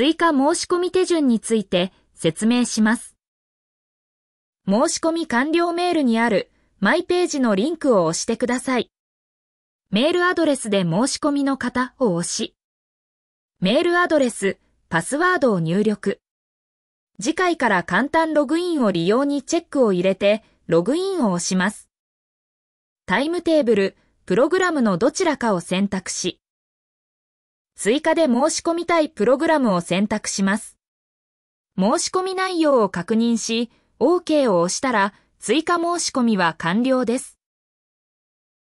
追加申し込み手順について説明します。申し込み完了メールにあるマイページのリンクを押してください。メールアドレスで申し込みの方を押し、メールアドレス、パスワードを入力。次回から簡単ログインを利用にチェックを入れて、ログインを押します。タイムテーブル、プログラムのどちらかを選択し、追加で申し込みたいプログラムを選択します。申し込み内容を確認し、OK を押したら、追加申し込みは完了です。